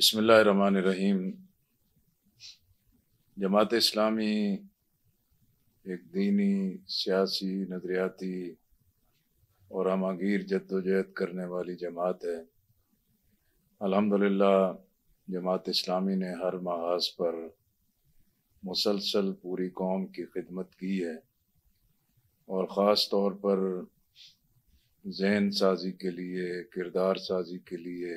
बिसमीम जमात इस्लामी एक दीनी सियासी नजरियाती और आमागीर जद्दोजहद करने वाली जमात है अल्हम्दुलिल्लाह जमात इस्लामी ने हर महाज पर मुसलसल पूरी कौम की खिदमत की है और ख़ास तौर पर जहन साजी के लिए किरदार साजी के लिए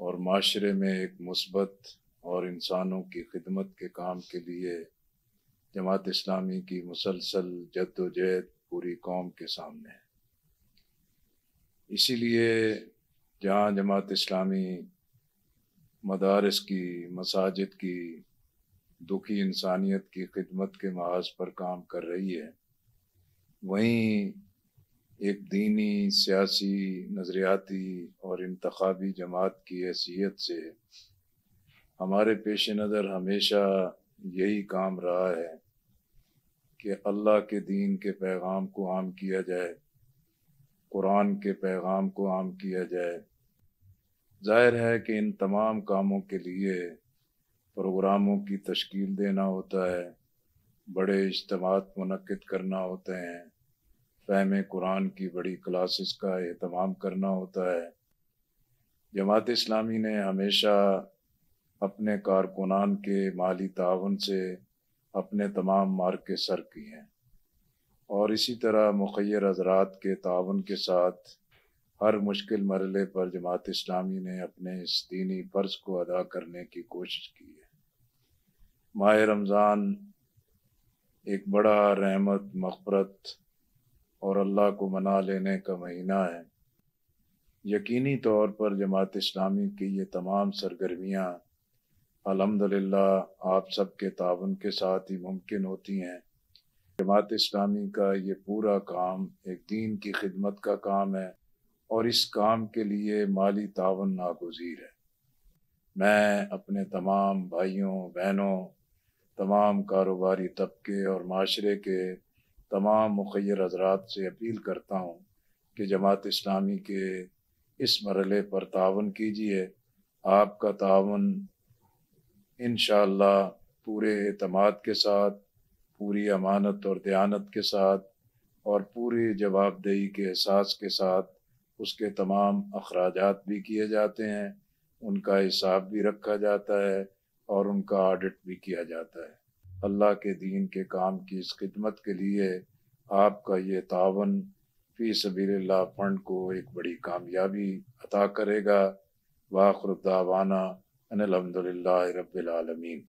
और माशरे में एक मुसबत और इंसानों की खिदमत के काम के लिए जमात इस्लामी की मुसलसल जद्दोजहद पूरी कौम के सामने है इसीलिए जहाँ जमात इस्लामी मदारस की मसाजिद की दुखी इंसानियत की खिदमत के महाज पर काम कर रही है वहीं एक दीनी सियासी नज़रियाती और इंतबी जमात की हैसियत से हमारे पेश नज़र हमेशा यही काम रहा है कि अल्लाह के दीन के पैगाम को आम किया जाए कुरान के पैगाम को आम किया जाए जाहिर है कि इन तमाम कामों के लिए प्रोग्रामों की तश्कील देना होता है बड़े इज्तम मनद करना होते हैं फहम कुरान की बड़ी क्लासेस का अहतमाम करना होता है जमात इस्लामी ने हमेशा अपने कारकुनान के माली तावन से अपने तमाम मार्के सर किए हैं और इसी तरह मुखर हजरात के तान के साथ हर मुश्किल मरले पर जमात इस्लामी ने अपने इस दीनी फ़र्ज़ को अदा करने की कोशिश की है माह रमज़ान एक बड़ा रहमत मफ़रत और अल्लाह को मना लेने का महीना है यकीनी तौर पर जमात इस्लामी की ये तमाम सरगर्मियाँ अल्हम्दुलिल्लाह आप सब के ताउन के साथ ही मुमकिन होती हैं जमात इस्लामी का ये पूरा काम एक दीन की खिदमत का काम है और इस काम के लिए माली तान नागजीर है मैं अपने तमाम भाइयों बहनों तमाम कारोबारी तबके और माशरे के तमाम मुखर हजरात से अपील करता हूँ कि जमात इस्लामी के इस मरले पर तावन कीजिए आपका तावन इन पूरे अतमाद के साथ पूरी अमानत और दयानत के साथ और पूरी जवाबदेही के एहसास के साथ उसके तमाम अखराज भी किए जाते हैं उनका हिसाब भी रखा जाता है और उनका ऑडिट भी किया जाता है अल्लाह के दीन के काम की इस खिदमत के लिए आपका ये तावन फ़ी सबील्ला फंड को एक बड़ी कामयाबी अता करेगा वाखरदावाना अनिलहमदिल्ला रबालमीन